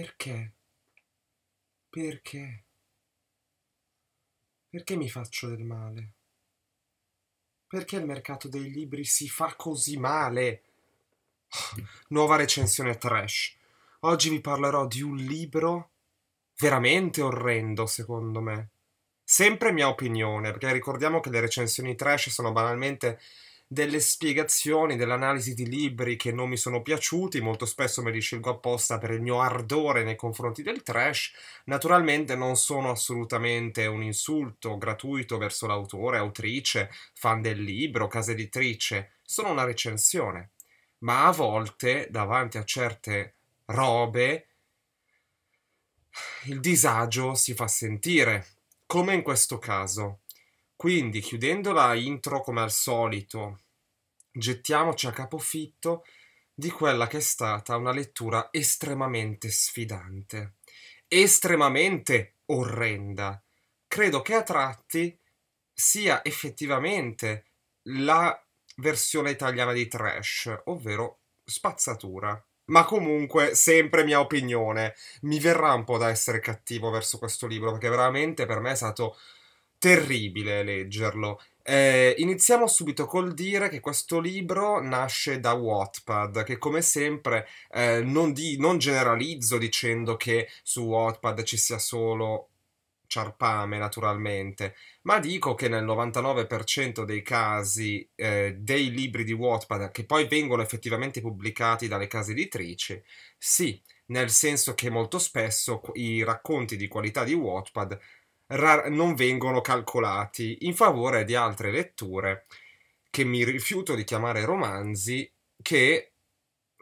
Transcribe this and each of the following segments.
Perché? Perché? Perché mi faccio del male? Perché il mercato dei libri si fa così male? Nuova recensione trash. Oggi vi parlerò di un libro veramente orrendo, secondo me. Sempre mia opinione, perché ricordiamo che le recensioni trash sono banalmente delle spiegazioni, dell'analisi di libri che non mi sono piaciuti, molto spesso me li scelgo apposta per il mio ardore nei confronti del trash. Naturalmente non sono assolutamente un insulto gratuito verso l'autore, autrice, fan del libro, casa editrice, sono una recensione. Ma a volte, davanti a certe robe, il disagio si fa sentire, come in questo caso. Quindi, chiudendo la intro come al solito, Gettiamoci a capofitto di quella che è stata una lettura estremamente sfidante, estremamente orrenda. Credo che a tratti sia effettivamente la versione italiana di trash, ovvero spazzatura. Ma comunque, sempre mia opinione, mi verrà un po' da essere cattivo verso questo libro, perché veramente per me è stato terribile leggerlo eh, iniziamo subito col dire che questo libro nasce da Wattpad, che come sempre eh, non, di, non generalizzo dicendo che su Wattpad ci sia solo ciarpame naturalmente, ma dico che nel 99% dei casi eh, dei libri di Wattpad che poi vengono effettivamente pubblicati dalle case editrici, sì, nel senso che molto spesso i racconti di qualità di Wattpad rar- non vengono calcolati in favore di altre letture che mi rifiuto di chiamare romanzi che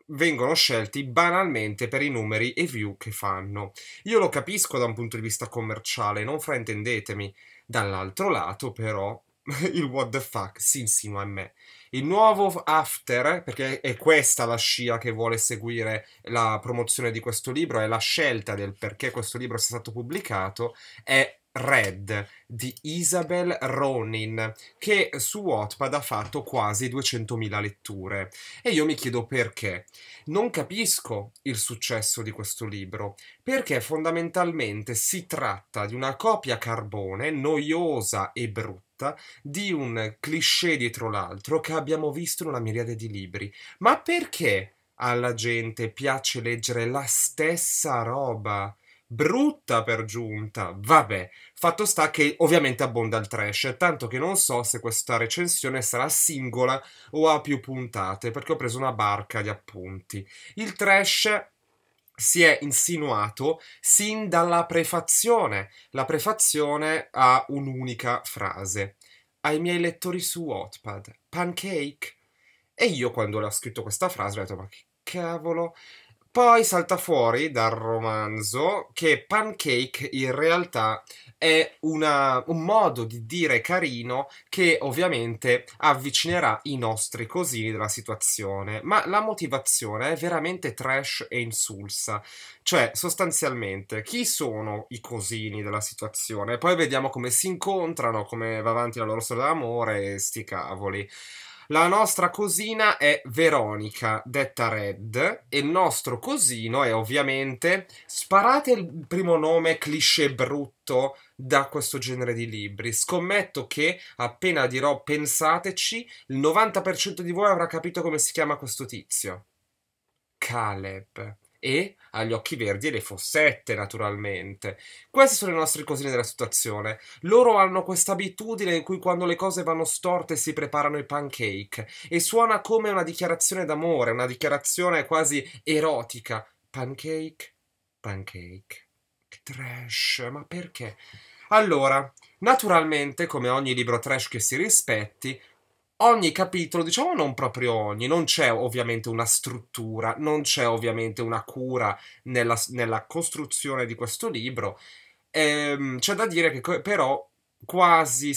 vengono scelti banalmente per i numeri e view che fanno. Io lo capisco da un punto di vista commerciale, non fraintendetemi. Dall'altro lato, però, il what the fuck si insinua in me. Il nuovo after, perché è questa la scia che vuole seguire la promozione di questo libro, è la scelta del perché questo libro sia stato pubblicato, è Red di Isabel Ronin che su Wattpad ha fatto quasi 200.000 letture e io mi chiedo perché. Non capisco il successo di questo libro perché fondamentalmente si tratta di una copia carbone noiosa e brutta di un cliché dietro l'altro che abbiamo visto in una miriade di libri. Ma perché alla gente piace leggere la stessa roba? brutta per giunta. Vabbè, fatto sta che ovviamente abbonda il trash, tanto che non so se questa recensione sarà singola o a più puntate, perché ho preso una barca di appunti. Il trash si è insinuato sin dalla prefazione. La prefazione ha un'unica frase. Ai miei lettori su Wattpad, pancake. E io quando ho scritto questa frase ho detto ma che cavolo, poi salta fuori dal romanzo che pancake in realtà è una, un modo di dire carino che ovviamente avvicinerà i nostri cosini della situazione, ma la motivazione è veramente trash e insulsa. Cioè, sostanzialmente, chi sono i cosini della situazione? Poi vediamo come si incontrano, come va avanti la loro storia d'amore e sti cavoli. La nostra cosina è Veronica, detta Red, e il nostro cosino è ovviamente. Sparate il primo nome cliché brutto da questo genere di libri. Scommetto che appena dirò pensateci, il 90% di voi avrà capito come si chiama questo tizio. Caleb e ha gli occhi verdi e le fossette, naturalmente. Queste sono le nostre cosine della situazione. Loro hanno questa abitudine in cui quando le cose vanno storte si preparano i pancake e suona come una dichiarazione d'amore, una dichiarazione quasi erotica. Pancake, pancake. Che trash, ma perché? Allora, naturalmente, come ogni libro trash che si rispetti, ogni capitolo, diciamo non proprio ogni, non c'è ovviamente una struttura, non c'è ovviamente una cura nella, nella costruzione di questo libro. Ehm, c'è da dire che però quasi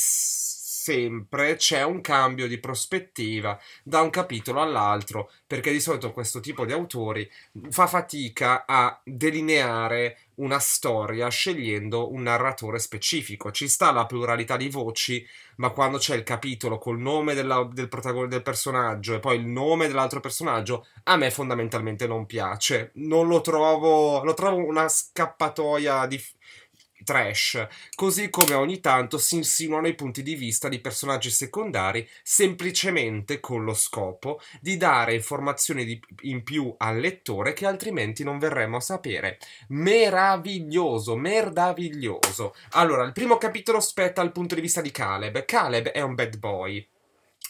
sempre c'è un cambio di prospettiva da un capitolo all'altro, perché di solito questo tipo di autori fa fatica a delineare una storia scegliendo un narratore specifico. Ci sta la pluralità di voci, ma quando c'è il capitolo col nome della, del protagonista del personaggio e poi il nome dell'altro personaggio, a me fondamentalmente non piace. Non lo trovo, lo trovo una scappatoia di trash, così come ogni tanto si insinuano i punti di vista di personaggi secondari semplicemente con lo scopo di dare informazioni di, in più al lettore che altrimenti non verremmo a sapere. Meraviglioso, merdaviglioso. Allora, il primo capitolo spetta al punto di vista di Caleb. Caleb è un bad boy,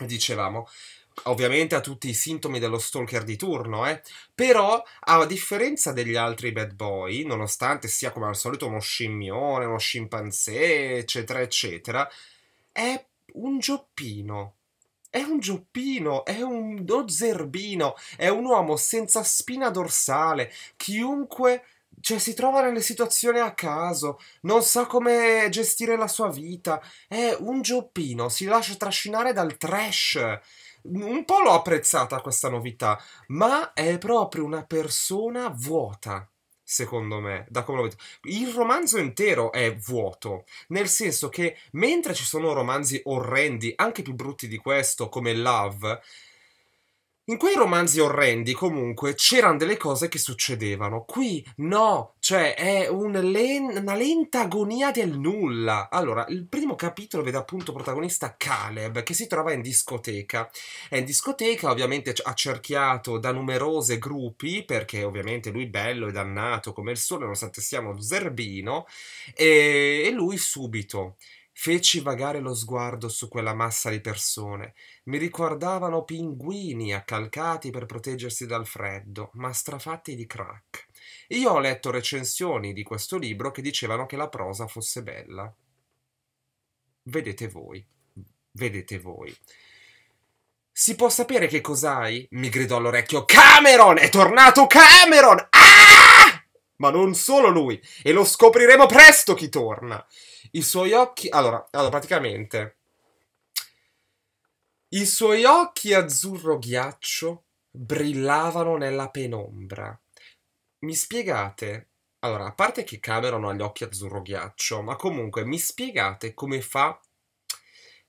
dicevamo ovviamente ha tutti i sintomi dello stalker di turno, eh? però a differenza degli altri bad boy, nonostante sia come al solito uno scimmione, uno scimpanzé, eccetera, eccetera, è un gioppino. È un gioppino, è un dozzerbino, è un uomo senza spina dorsale. Chiunque cioè si trova nelle situazioni a caso, non sa come gestire la sua vita, è un gioppino, si lascia trascinare dal trash un po' l'ho apprezzata questa novità, ma è proprio una persona vuota. Secondo me, da come lo vedo, il romanzo intero è vuoto, nel senso che mentre ci sono romanzi orrendi, anche più brutti di questo, come Love, in quei romanzi orrendi, comunque, c'erano delle cose che succedevano. Qui no, cioè è un len una lenta agonia del nulla. Allora, il primo capitolo vede appunto protagonista Caleb che si trova in discoteca. È in discoteca, ovviamente accerchiato da numerose gruppi, perché ovviamente lui è bello e dannato come il sole, nonostante siamo un zerbino, e, e lui subito Feci vagare lo sguardo su quella massa di persone. Mi ricordavano pinguini accalcati per proteggersi dal freddo, ma strafatti di crack. Io ho letto recensioni di questo libro che dicevano che la prosa fosse bella. Vedete voi, vedete voi. Si può sapere che cos'hai? mi gridò all'orecchio. Cameron! È tornato Cameron! Ah! Ma non solo lui. E lo scopriremo presto chi torna. I suoi occhi... Allora, allora praticamente... I suoi occhi azzurro ghiaccio brillavano nella penombra. Mi spiegate? Allora, a parte che Cameron ha gli occhi azzurro ghiaccio, ma comunque mi spiegate come fa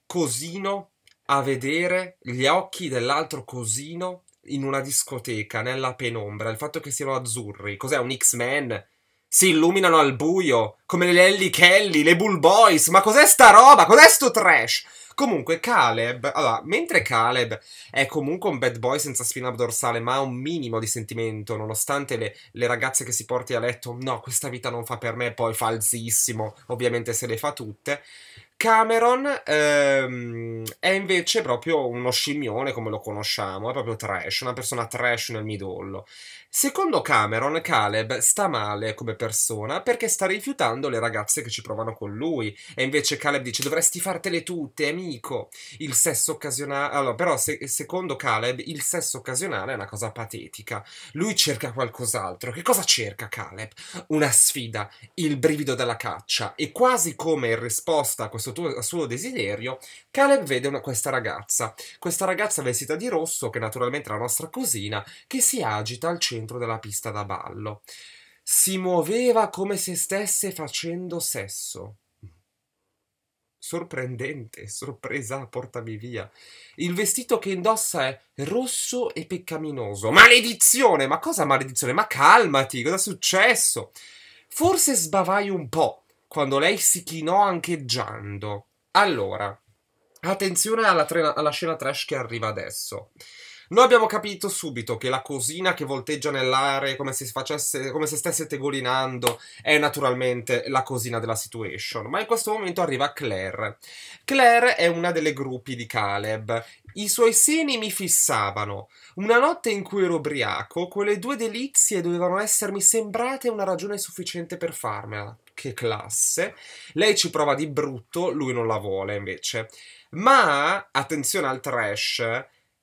Cosino a vedere gli occhi dell'altro Cosino in una discoteca, nella penombra, il fatto che siano azzurri, cos'è un X-Men? Si illuminano al buio, come le Ellie Kelly, le Bull Boys, ma cos'è sta roba? Cos'è sto trash? Comunque Caleb, allora, mentre Caleb è comunque un bad boy senza spina dorsale, ma ha un minimo di sentimento, nonostante le, le, ragazze che si porti a letto, no, questa vita non fa per me, poi falsissimo, ovviamente se le fa tutte, Cameron ehm, è invece proprio uno scimmione come lo conosciamo, è proprio trash, una persona trash nel midollo. Secondo Cameron, Caleb sta male come persona perché sta rifiutando le ragazze che ci provano con lui. E invece Caleb dice: Dovresti fartele tutte, amico. Il sesso occasionale. Allora, però, se- secondo Caleb, il sesso occasionale è una cosa patetica. Lui cerca qualcos'altro. Che cosa cerca Caleb? Una sfida, il brivido della caccia. E quasi come in risposta a questo tuo- suo desiderio, Caleb vede una- questa ragazza. Questa ragazza vestita di rosso, che naturalmente è la nostra cosina, che si agita al centro centro della pista da ballo. Si muoveva come se stesse facendo sesso. Sorprendente, sorpresa, portami via. Il vestito che indossa è rosso e peccaminoso. Maledizione! Ma cosa maledizione? Ma calmati, cosa è successo? Forse sbavai un po' quando lei si chinò ancheggiando. Allora, attenzione alla, tre- alla scena trash che arriva adesso. Noi abbiamo capito subito che la cosina che volteggia nell'aria come se, facesse, come se stesse tegolinando è naturalmente la cosina della situation, ma in questo momento arriva Claire. Claire è una delle gruppi di Caleb. I suoi seni mi fissavano. Una notte in cui ero ubriaco, quelle due delizie dovevano essermi sembrate una ragione sufficiente per farmela. Che classe. Lei ci prova di brutto, lui non la vuole invece. Ma attenzione al trash.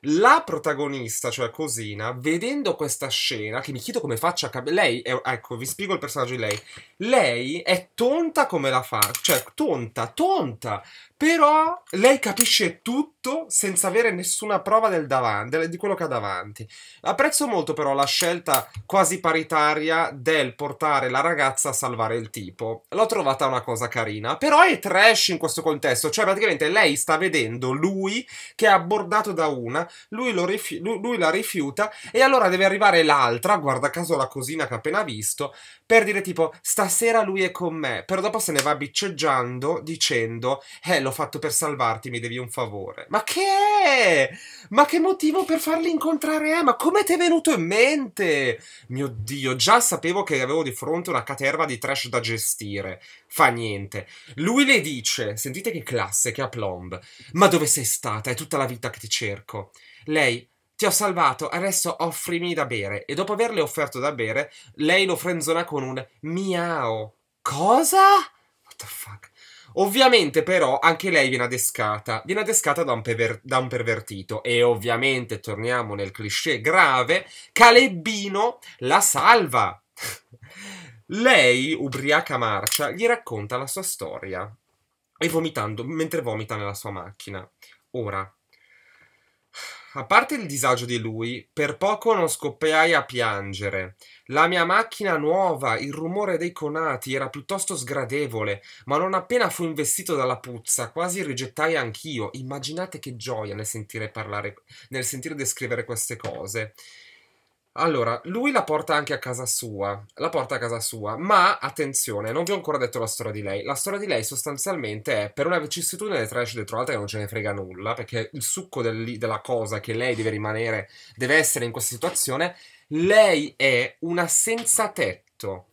La protagonista, cioè Cosina, vedendo questa scena, che mi chiedo come faccia a capire. Lei, è, ecco, vi spiego il personaggio di lei. Lei è tonta come la fa, cioè tonta, tonta, però lei capisce tutto senza avere nessuna prova del davanti, di quello che ha davanti. Apprezzo molto però la scelta quasi paritaria del portare la ragazza a salvare il tipo. L'ho trovata una cosa carina, però è trash in questo contesto, cioè praticamente lei sta vedendo lui che è abbordato da una, lui, rifi- lui la rifiuta e allora deve arrivare l'altra, guarda caso la cosina che ha appena visto, per dire tipo stasera lui è con me, però dopo se ne va bicceggiando dicendo eh lo fatto per salvarti, mi devi un favore. Ma che è? Ma che motivo per farli incontrare è? Ma come ti è venuto in mente? Mio Dio, già sapevo che avevo di fronte una caterva di trash da gestire. Fa niente. Lui le dice, sentite che classe, che aplomb. Ma dove sei stata? È tutta la vita che ti cerco. Lei, ti ho salvato, adesso offrimi da bere. E dopo averle offerto da bere, lei lo frenzona con un miau. Cosa? What the fuck? Ovviamente, però, anche lei viene adescata. Viene adescata da un, perver- da un pervertito. E ovviamente, torniamo nel cliché grave, Calebbino la salva. lei, ubriaca marcia, gli racconta la sua storia. E vomitando, mentre vomita nella sua macchina. Ora, a parte il disagio di lui, per poco non scoppiai a piangere. La mia macchina nuova, il rumore dei conati era piuttosto sgradevole, ma non appena fu investito dalla puzza, quasi rigettai anch'io. Immaginate che gioia nel sentire parlare, nel sentire descrivere queste cose. Allora, lui la porta anche a casa sua, la porta a casa sua, ma attenzione, non vi ho ancora detto la storia di lei. La storia di lei sostanzialmente è per una vicissitudine di trash dentro l'altra che non ce ne frega nulla, perché il succo del, della cosa che lei deve rimanere, deve essere in questa situazione, lei è una senza tetto.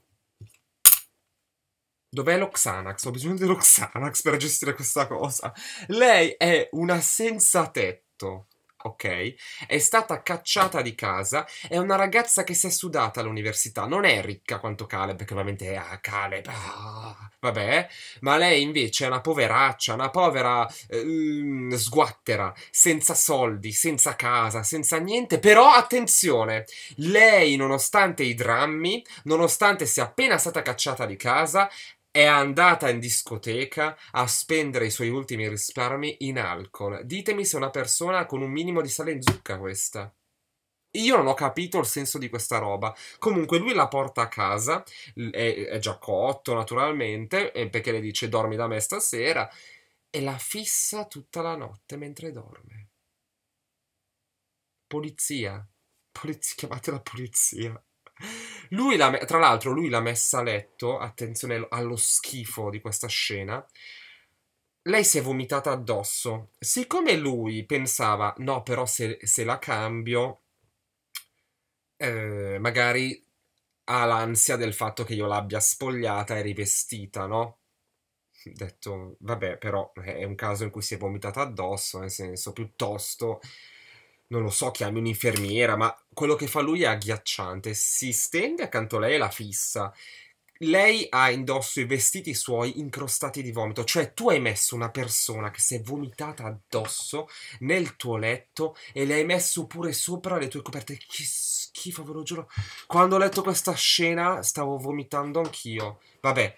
Dov'è lo Xanax? Ho bisogno dello Xanax per gestire questa cosa. Lei è una senza tetto ok? È stata cacciata di casa, è una ragazza che si è sudata all'università, non è ricca quanto Caleb, perché ovviamente è ah, Caleb, ah, vabbè, ma lei invece è una poveraccia, una povera eh, sguattera, senza soldi, senza casa, senza niente, però attenzione, lei nonostante i drammi, nonostante sia appena stata cacciata di casa, è andata in discoteca a spendere i suoi ultimi risparmi in alcol. Ditemi se è una persona con un minimo di sale in zucca questa. Io non ho capito il senso di questa roba. Comunque lui la porta a casa, è, è già cotto naturalmente, eh, perché le dice dormi da me stasera, e la fissa tutta la notte mentre dorme. Polizia. Polizia, chiamate la polizia. Lui l'ha, tra l'altro, lui l'ha messa a letto, attenzione allo schifo di questa scena. Lei si è vomitata addosso. Siccome lui pensava, no, però se, se la cambio, eh, magari ha l'ansia del fatto che io l'abbia spogliata e rivestita, no? Detto, vabbè, però eh, è un caso in cui si è vomitata addosso, nel senso, piuttosto non lo so, chiami un'infermiera, ma quello che fa lui è agghiacciante. Si stende accanto a lei e la fissa. Lei ha indosso i vestiti suoi incrostati di vomito, cioè tu hai messo una persona che si è vomitata addosso nel tuo letto e le hai messo pure sopra le tue coperte. Che schifo, ve lo giuro. Quando ho letto questa scena stavo vomitando anch'io. Vabbè,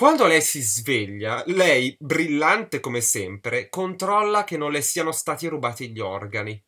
quando lei si sveglia, lei, brillante come sempre, controlla che non le siano stati rubati gli organi.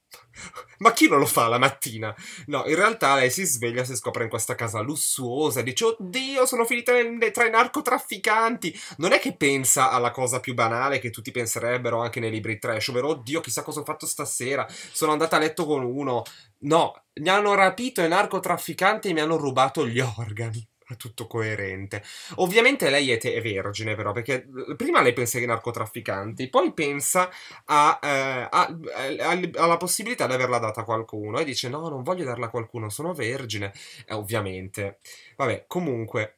Ma chi non lo fa la mattina? No, in realtà lei si sveglia, si scopre in questa casa lussuosa e dice Oddio, sono finita tra i narcotrafficanti. Non è che pensa alla cosa più banale che tutti penserebbero anche nei libri trash, ovvero Oddio, chissà cosa ho fatto stasera, sono andata a letto con uno. No, mi hanno rapito i narcotrafficanti e mi hanno rubato gli organi tutto coerente. Ovviamente lei è, te- è vergine, però, perché eh, prima lei pensa ai narcotrafficanti, poi pensa a, eh, a, eh, a, alla possibilità di averla data a qualcuno e dice: No, non voglio darla a qualcuno, sono vergine. Eh, ovviamente. Vabbè, comunque.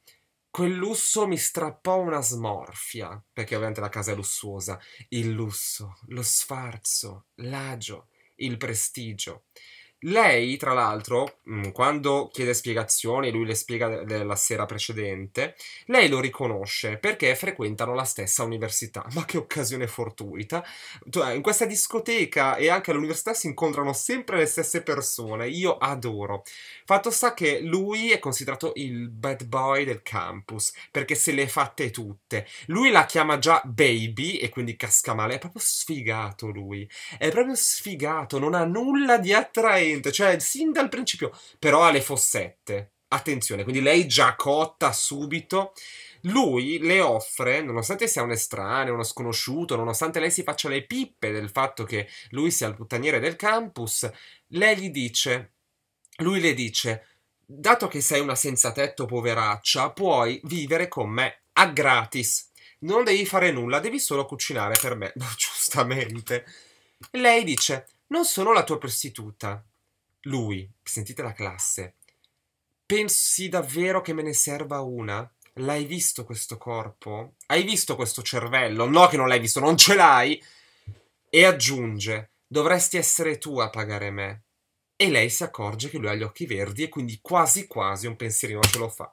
Quel lusso mi strappò una smorfia, perché ovviamente la casa è lussuosa. Il lusso, lo sfarzo, l'agio, il prestigio. Lei, tra l'altro, mm, quando chiede spiegazioni, lui le spiega la sera precedente, lei lo riconosce perché frequentano la stessa università. Ma che occasione fortuita! Eh, in questa discoteca e anche all'università si incontrano sempre le stesse persone. Io adoro. Fatto sta che lui è considerato il bad boy del campus perché se le è fatte tutte. Lui la chiama già baby e quindi casca male. È proprio sfigato lui. È proprio sfigato, non ha nulla di attraente veramente, cioè sin dal principio, però ha le fossette. Attenzione, quindi lei già cotta subito. Lui le offre, nonostante sia un estraneo, uno sconosciuto, nonostante lei si faccia le pippe del fatto che lui sia il puttaniere del campus, lei gli dice, lui le dice, dato che sei una senza tetto poveraccia, puoi vivere con me a gratis. Non devi fare nulla, devi solo cucinare per me. Giustamente. Lei dice: Non sono la tua prostituta lui, sentite la classe, pensi davvero che me ne serva una? L'hai visto questo corpo? Hai visto questo cervello? No che non l'hai visto, non ce l'hai! E aggiunge, dovresti essere tu a pagare me. E lei si accorge che lui ha gli occhi verdi e quindi quasi quasi un pensierino ce lo fa.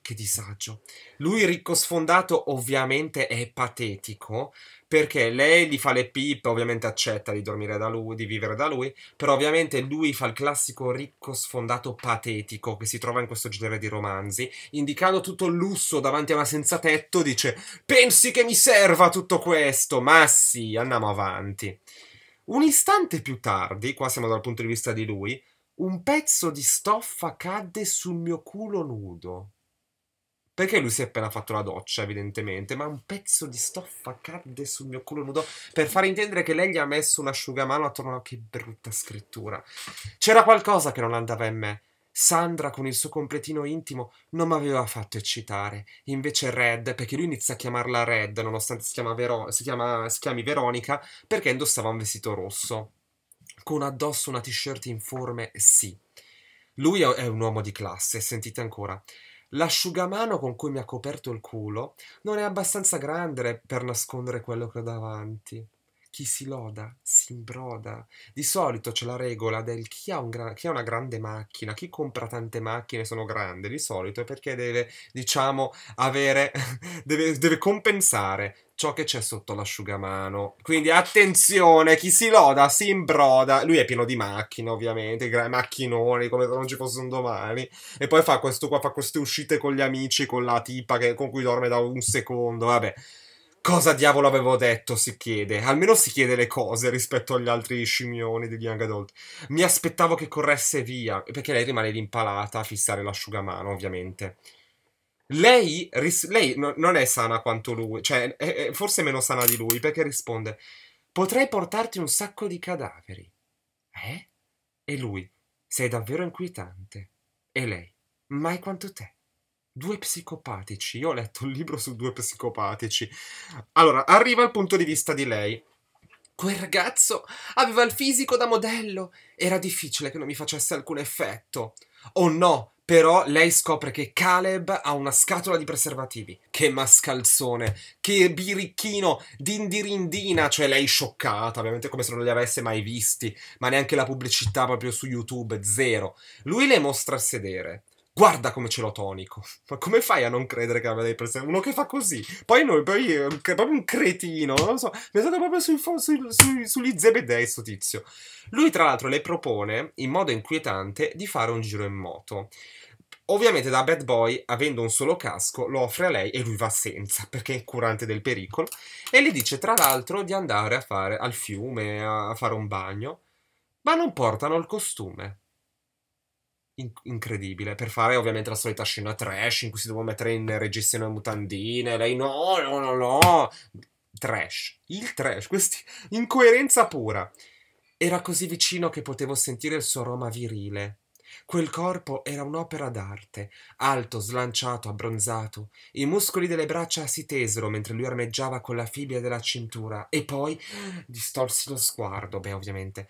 Che disagio. Lui ricco sfondato ovviamente è patetico, perché lei gli fa le pippe, ovviamente accetta di dormire da lui, di vivere da lui, però ovviamente lui fa il classico ricco sfondato patetico che si trova in questo genere di romanzi, indicando tutto il lusso davanti a una senza tetto, dice "Pensi che mi serva tutto questo? Ma sì, andiamo avanti". Un istante più tardi, qua siamo dal punto di vista di lui, un pezzo di stoffa cadde sul mio culo nudo. Perché lui si è appena fatto la doccia, evidentemente, ma un pezzo di stoffa cadde sul mio culo nudo per far intendere che lei gli ha messo un asciugamano attorno a... Che brutta scrittura. C'era qualcosa che non andava in me. Sandra, con il suo completino intimo, non mi aveva fatto eccitare. Invece Red, perché lui inizia a chiamarla Red, nonostante si, chiama Vero- si, chiama, si chiami Veronica, perché indossava un vestito rosso. Con addosso una t-shirt informe, sì. Lui è un uomo di classe, sentite ancora. L'asciugamano con cui mi ha coperto il culo non è abbastanza grande per nascondere quello che ho davanti chi si loda si imbroda. Di solito c'è la regola del chi ha, un gra- chi ha una grande macchina, chi compra tante macchine sono grandi, di solito è perché deve, diciamo, avere, deve, deve compensare ciò che c'è sotto l'asciugamano. Quindi attenzione, chi si loda si imbroda. Lui è pieno di macchine, ovviamente, macchinoni come se non ci fossero domani. E poi fa questo qua, fa queste uscite con gli amici, con la tipa che, con cui dorme da un secondo, vabbè. Cosa diavolo avevo detto? Si chiede. Almeno si chiede le cose rispetto agli altri scimmioni degli Young Adult. Mi aspettavo che corresse via, perché lei rimane lì impalata a fissare l'asciugamano, ovviamente. Lei, ris- lei no, non è sana quanto lui, cioè è, è forse meno sana di lui, perché risponde: Potrei portarti un sacco di cadaveri. Eh? E lui: Sei davvero inquietante. E lei: Mai quanto te. Due psicopatici. Io ho letto un libro su due psicopatici. Allora, arriva il punto di vista di lei. Quel ragazzo aveva il fisico da modello. Era difficile che non mi facesse alcun effetto. Oh no, però lei scopre che Caleb ha una scatola di preservativi. Che mascalzone, che birichino, dindirindina, cioè lei scioccata, ovviamente come se non li avesse mai visti, ma neanche la pubblicità proprio su YouTube, zero. Lui le mostra a sedere guarda come ce l'ho tonico. Ma come fai a non credere che abbia dei presenti? Uno che fa così. Poi noi, poi è eh, proprio un cretino, non lo so. Mi è stato proprio sui, sui, sui, sugli zebedei sto tizio. Lui tra l'altro le propone, in modo inquietante, di fare un giro in moto. Ovviamente da bad boy, avendo un solo casco, lo offre a lei e lui va senza, perché è curante del pericolo. E le dice tra l'altro di andare a fare al fiume, a fare un bagno. Ma non portano il costume in- incredibile per fare ovviamente la solita scena trash in cui si doveva mettere in registrazione mutandine. Lei no, no, no, no. Trash. Il trash. Questa incoerenza pura. Era così vicino che potevo sentire il suo aroma virile. Quel corpo era un'opera d'arte, alto, slanciato, abbronzato. I muscoli delle braccia si tesero mentre lui armeggiava con la fibbia della cintura e poi distorsi lo sguardo, beh, ovviamente.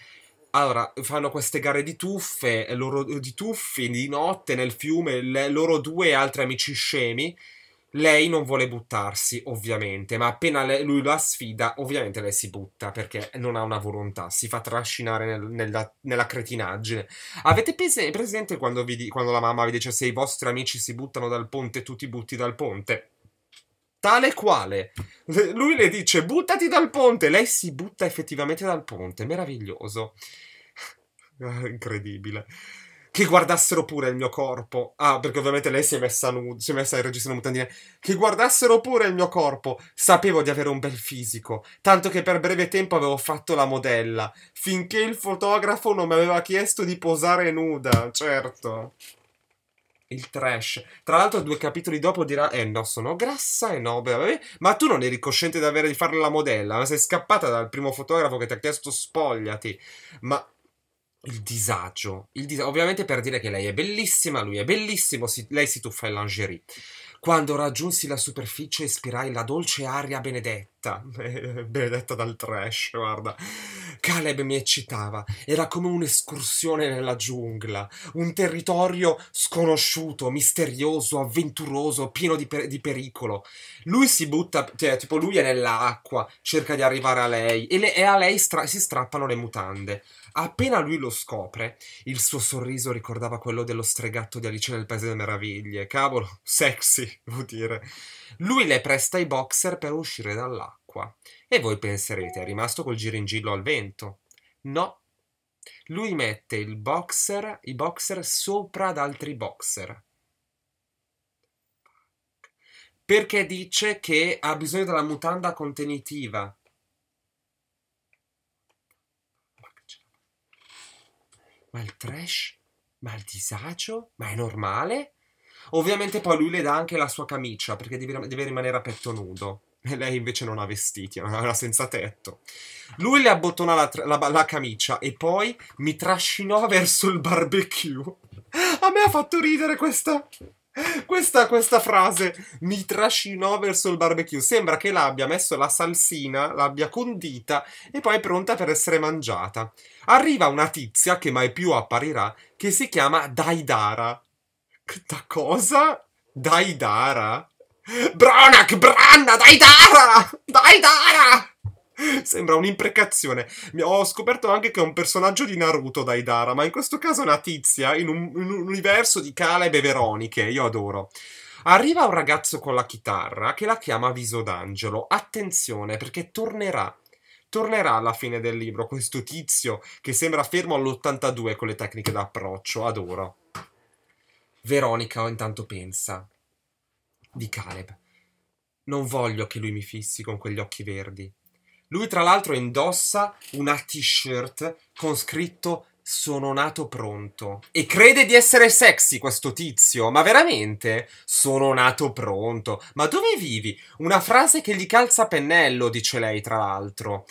Allora, fanno queste gare di tuffe, eh, loro, eh, di tuffi di notte nel fiume, le loro due altri amici scemi. Lei non vuole buttarsi, ovviamente, ma appena le, lui la sfida, ovviamente lei si butta perché non ha una volontà, si fa trascinare nel, nella, nella, cretinaggine. Avete pres presente quando, vi, quando la mamma vi dice se i vostri amici si buttano dal ponte, tu ti butti dal ponte? tale quale. Lui le dice buttati dal ponte, lei si butta effettivamente dal ponte, meraviglioso. Ah, incredibile. Che guardassero pure il mio corpo. Ah, perché ovviamente lei si è messa, nuda. si è messa in regista mutandine. Che guardassero pure il mio corpo. Sapevo di avere un bel fisico. Tanto che per breve tempo avevo fatto la modella. Finché il fotografo non mi aveva chiesto di posare nuda, certo il trash. Tra l'altro, due capitoli dopo dirà: Eh no, sono grassa e eh no, beh, beh, ma tu non eri cosciente di avere di fare la modella. Ma sei scappata dal primo fotografo che ti ha chiesto spogliati. Ma il disagio, il dis- ovviamente per dire che lei è bellissima, lui è bellissimo, si- lei si tuffa in lingerie. Quando raggiunsi la superficie, ispirai la dolce aria benedetta benedetta, benedetta dal trash, guarda. Caleb mi eccitava, era come un'escursione nella giungla, un territorio sconosciuto, misterioso, avventuroso, pieno di, per di pericolo. Lui si butta, cioè, tipo lui è nell'acqua, cerca di arrivare a lei e, le e a lei stra si strappano le mutande. Appena lui lo scopre, il suo sorriso ricordava quello dello stregatto di Alice nel Paese delle Meraviglie. Cavolo, sexy, vuol dire. Lui le presta i boxer per uscire dall'acqua acqua. E voi penserete, è rimasto col giringillo al vento. No, lui mette il boxer, i boxer sopra ad altri boxer. Perché dice che ha bisogno della mutanda contenitiva. Ma il trash? Ma il disagio? Ma è normale? Ovviamente poi lui le dà anche la sua camicia perché deve, deve rimanere a petto nudo. E lei invece non ha vestiti, era senza tetto. Lui le abbottonò la, la, la camicia e poi mi trascinò verso il barbecue. A me ha fatto ridere questa... Questa, questa, frase mi trascinò verso il barbecue. Sembra che l'abbia messo la salsina, l'abbia condita e poi è pronta per essere mangiata. Arriva una tizia che mai più apparirà, che si chiama Daidara. Da cosa? Daidara? Bronak, Branna, dai Dara! Dai Dara! Sembra un'imprecazione. Ho scoperto anche che è un personaggio di Naruto, dai Dara, ma in questo caso è una tizia in un, in un universo di Caleb e Veroniche. Io adoro. Arriva un ragazzo con la chitarra che la chiama Viso d'Angelo. Attenzione, perché tornerà tornerà alla fine del libro questo tizio che sembra fermo all'82 con le tecniche d'approccio. Adoro. Veronica intanto pensa di Caleb. Non voglio che lui mi fissi con quegli occhi verdi. Lui tra l'altro indossa una t-shirt con scritto sono nato pronto. E crede di essere sexy questo tizio, ma veramente? Sono nato pronto. Ma dove vivi? Una frase che gli calza a pennello, dice lei, tra l'altro.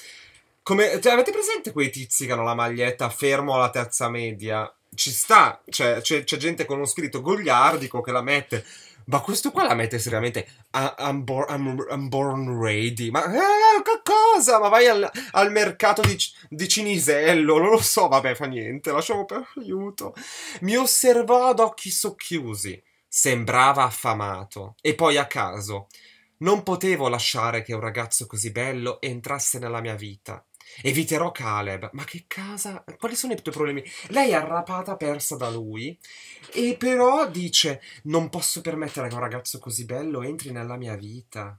Come, cioè, avete presente quei tizi che hanno la maglietta fermo alla terza media? Ci sta, c'è, c'è, c'è gente con uno spirito gogliardico che la mette ma questo qua la mette seriamente ah, I'm, born, I'm, I'm born ready. Ma eh, cosa? Ma vai al, al mercato di, di, Cinisello, non lo so, vabbè, fa niente, lasciamo per aiuto. Mi osservò ad occhi socchiusi, sembrava affamato, e poi a caso. Non potevo lasciare che un ragazzo così bello entrasse nella mia vita. Eviterò Caleb. Ma che casa? Quali sono i tuoi problemi? Lei è arrapata, persa da lui. E però dice: Non posso permettere che un ragazzo così bello entri nella mia vita.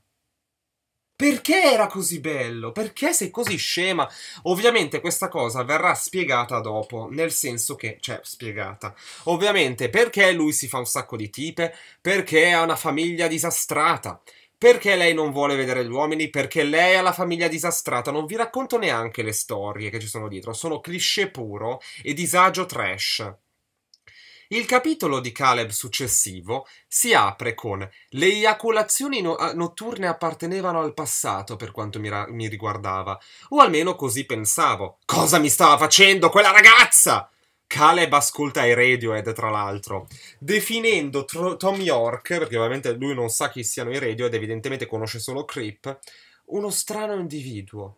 Perché era così bello? Perché sei così scema? Ovviamente questa cosa verrà spiegata dopo, nel senso che, cioè, spiegata. Ovviamente perché lui si fa un sacco di tipe, perché ha una famiglia disastrata, perché lei non vuole vedere gli uomini? Perché lei ha la famiglia disastrata? Non vi racconto neanche le storie che ci sono dietro, sono cliché puro e disagio trash. Il capitolo di Caleb successivo si apre con le eiaculazioni no- ah, notturne appartenevano al passato per quanto mi, ra- mi riguardava, o almeno così pensavo. Cosa mi stava facendo quella ragazza? Caleb ascolta i Radiohead, tra l'altro, definendo tro- Tom York, perché ovviamente lui non sa chi siano i Radiohead, evidentemente conosce solo Creep, uno strano individuo.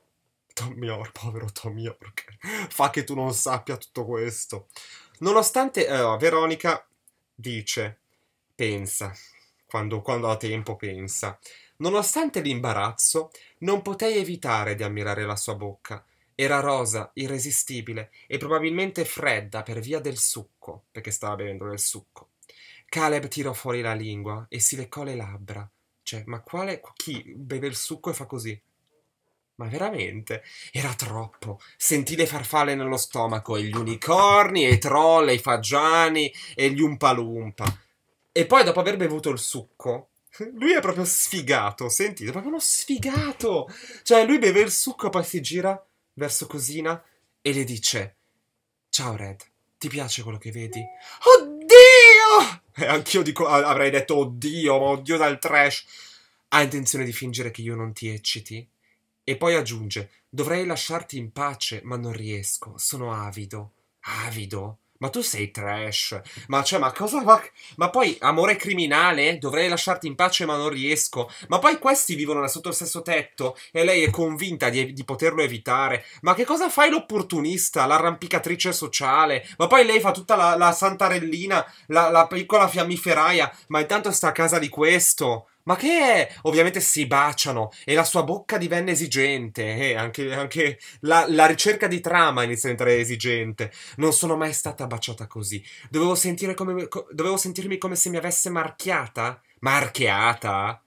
Tom York, povero Tom York, fa che tu non sappia tutto questo. Nonostante eh, Veronica dice, pensa, quando, quando ha tempo pensa. Nonostante l'imbarazzo, non potei evitare di ammirare la sua bocca era rosa, irresistibile e probabilmente fredda per via del succo, perché stava bevendo del succo. Caleb tirò fuori la lingua e si leccò le labbra. Cioè, ma quale... chi beve il succo e fa così? Ma veramente? Era troppo. Sentì le farfalle nello stomaco, e gli unicorni, e i troll, e i fagiani, e gli umpalumpa. E poi, dopo aver bevuto il succo, lui è proprio sfigato, sentite, proprio uno sfigato! Cioè, lui beve il succo, e poi si gira verso Cosina e le dice Ciao Red, ti piace quello che vedi? Oddio! E anch'io dico, ah, avrei detto oddio, ma oddio dal trash. Ha intenzione di fingere che io non ti ecciti? E poi aggiunge, dovrei lasciarti in pace, ma non riesco, sono avido. Avido? Ma tu sei trash. Ma cioè, ma cosa va? Ma poi amore criminale? Dovrei lasciarti in pace, ma non riesco. Ma poi questi vivono sotto lo stesso tetto e lei è convinta di, di poterlo evitare. Ma che cosa fai l'opportunista, l'arrampicatrice sociale? Ma poi lei fa tutta la, la santarellina, la, la piccola fiammiferaia. Ma intanto sta a casa di questo. Ma che è? Ovviamente si baciano e la sua bocca divenne esigente. Eh, anche, anche la, la, ricerca di trama inizia a diventare esigente. Non sono mai stata baciata così. Dovevo, come, co, dovevo sentirmi come se mi avesse marchiata? Marchiata?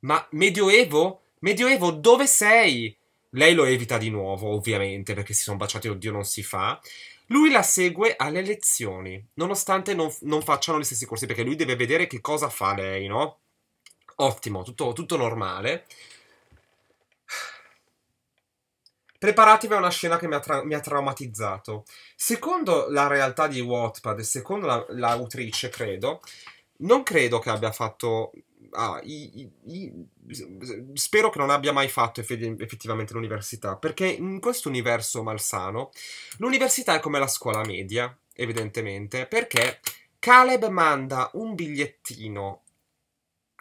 Ma Medioevo? Medioevo, dove sei? Lei lo evita di nuovo, ovviamente, perché si sono baciati, oddio, non si fa. Lui la segue alle lezioni, nonostante non, non facciano gli stessi corsi, perché lui deve vedere che cosa fa lei, no? ottimo, tutto, tutto normale. Preparatevi a una scena che mi ha, tra- mi ha, traumatizzato. Secondo la realtà di Wattpad e secondo la, l'autrice, credo, non credo che abbia fatto... Ah, i, i, i, spero che non abbia mai fatto eff- effettivamente l'università, perché in questo universo malsano l'università è come la scuola media, evidentemente, perché Caleb manda un bigliettino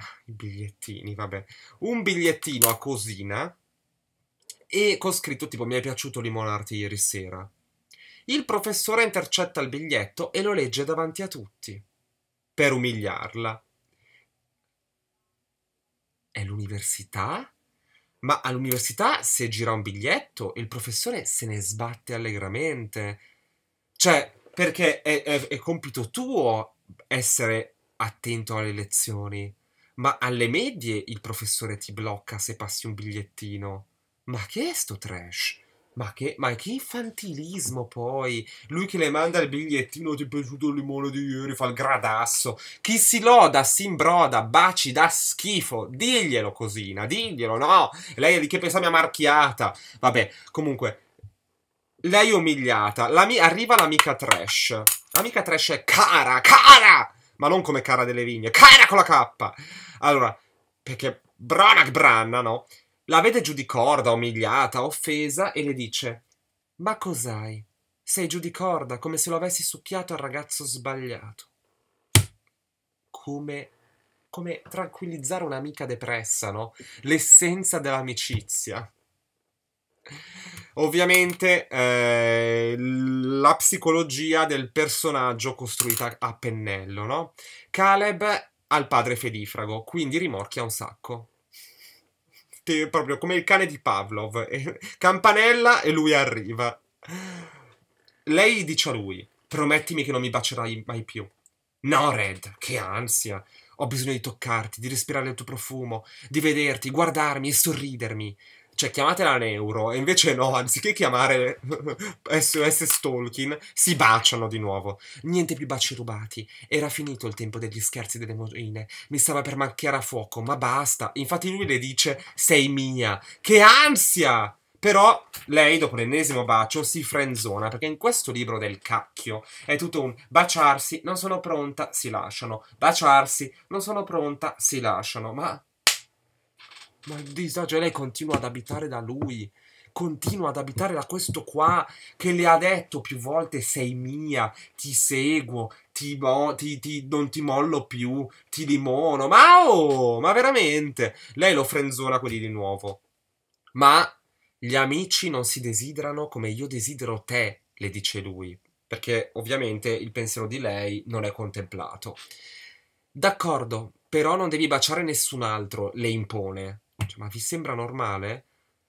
Ah, i bigliettini, vabbè, un bigliettino a cosina e con scritto tipo mi è piaciuto limonarti ieri sera. Il professore intercetta il biglietto e lo legge davanti a tutti per umiliarla. È l'università? Ma all'università se gira un biglietto il professore se ne sbatte allegramente. Cioè, perché è, è, è compito tuo essere attento alle lezioni. Ma alle medie il professore ti blocca se passi un bigliettino. Ma che è sto trash? Ma che, ma che infantilismo poi! Lui che le manda il bigliettino, ti è piaciuto il limone di ieri, fa il gradasso. Chi si loda, si imbroda, baci, da schifo. Diglielo cosina, diglielo, no! Lei è di che pensa mia marchiata. Vabbè, comunque, lei è umiliata. La mi- arriva l'amica trash. L'amica trash è cara, cara! ma non come Cara delle Vigne, Cara con la K! Allora, perché Branagh Branna, no? La vede giù di corda, umiliata, offesa, e le dice «Ma cos'hai? Sei giù di corda, come se lo avessi succhiato al ragazzo sbagliato». Come come tranquillizzare un'amica depressa, no? L'essenza dell'amicizia. Ovviamente eh, la psicologia del personaggio costruita a pennello, no? Caleb ha il padre fedifrago, quindi rimorchia un sacco. Te, proprio come il cane di Pavlov. Campanella e lui arriva. Lei dice a lui, promettimi che non mi bacerai mai più. No, Red, che ansia. Ho bisogno di toccarti, di respirare il tuo profumo, di vederti, guardarmi e sorridermi cioè chiamatela Neuro, e invece no, anziché chiamare SOS Stalking, si baciano di nuovo. Niente più baci rubati, era finito il tempo degli scherzi delle moine, mi stava per macchiare a fuoco, ma basta. Infatti lui le dice, sei mia, che ansia! Però lei, dopo l'ennesimo bacio, si frenzona, perché in questo libro del cacchio è tutto un baciarsi, non sono pronta, si lasciano, baciarsi, non sono pronta, si lasciano, ma ma il disagio, lei continua ad abitare da lui. Continua ad abitare da questo qua che le ha detto più volte: Sei mia, ti seguo, ti, mo- ti, ti non ti mollo più, ti limono. Ma oh, ma veramente? Lei lo frenzona quelli di nuovo. Ma gli amici non si desiderano come io desidero te, le dice lui, perché ovviamente il pensiero di lei non è contemplato. D'accordo, però non devi baciare nessun altro, le impone cioè, ma vi sembra normale?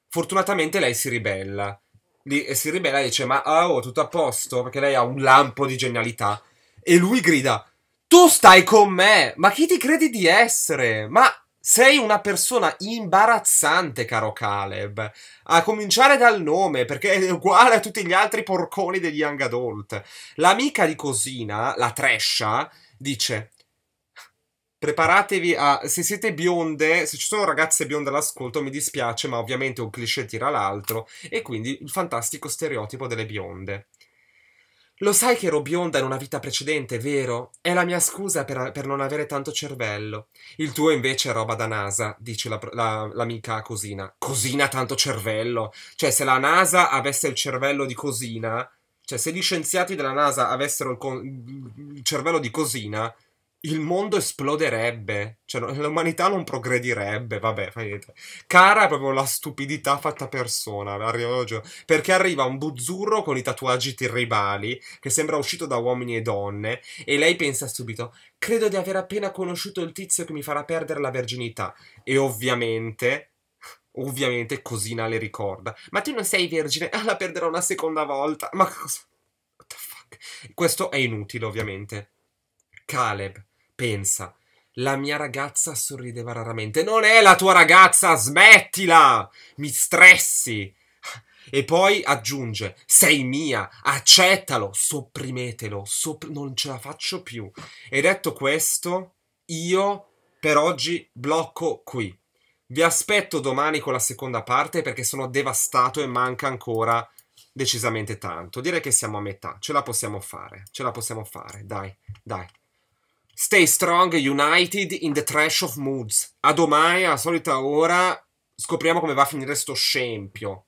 Fortunatamente lei si ribella. Lì, e si ribella e dice, ma ah, oh, tutto a posto, perché lei ha un lampo di genialità. E lui grida, tu stai con me, ma chi ti credi di essere? Ma sei una persona imbarazzante, caro Caleb. A cominciare dal nome, perché è uguale a tutti gli altri porconi degli Young Adult. L'amica di Cosina, la Trescia, dice: preparatevi a... se siete bionde, se ci sono ragazze bionde all'ascolto mi dispiace, ma ovviamente un cliché tira l'altro, e quindi il fantastico stereotipo delle bionde. Lo sai che ero bionda in una vita precedente, vero? È la mia scusa per, per non avere tanto cervello. Il tuo invece è roba da NASA, dice la, la, l'amica Cosina. Cosina tanto cervello? Cioè, se la NASA avesse il cervello di Cosina, cioè se gli scienziati della NASA avessero il, con- il cervello di Cosina, il mondo esploderebbe, cioè l'umanità non progredirebbe, vabbè, fa niente. Cara è proprio la stupidità fatta persona, perché arriva un buzzurro con i tatuaggi tribali, che sembra uscito da uomini e donne, e lei pensa subito, credo di aver appena conosciuto il tizio che mi farà perdere la verginità, e ovviamente... Ovviamente Cosina le ricorda. Ma tu non sei vergine? Ah, la perderò una seconda volta. Ma cosa? What the fuck? Questo è inutile, ovviamente. Caleb pensa. La mia ragazza sorrideva raramente. Non è la tua ragazza, smettila! Mi stressi! E poi aggiunge, sei mia, accettalo, sopprimetelo, sopp- non ce la faccio più. E detto questo, io per oggi blocco qui. Vi aspetto domani con la seconda parte perché sono devastato e manca ancora decisamente tanto. Direi che siamo a metà, ce la possiamo fare, ce la possiamo fare, dai, dai. Stay strong, united in the trash of moods. A domani, alla solita ora, scopriamo come va a finire sto scempio.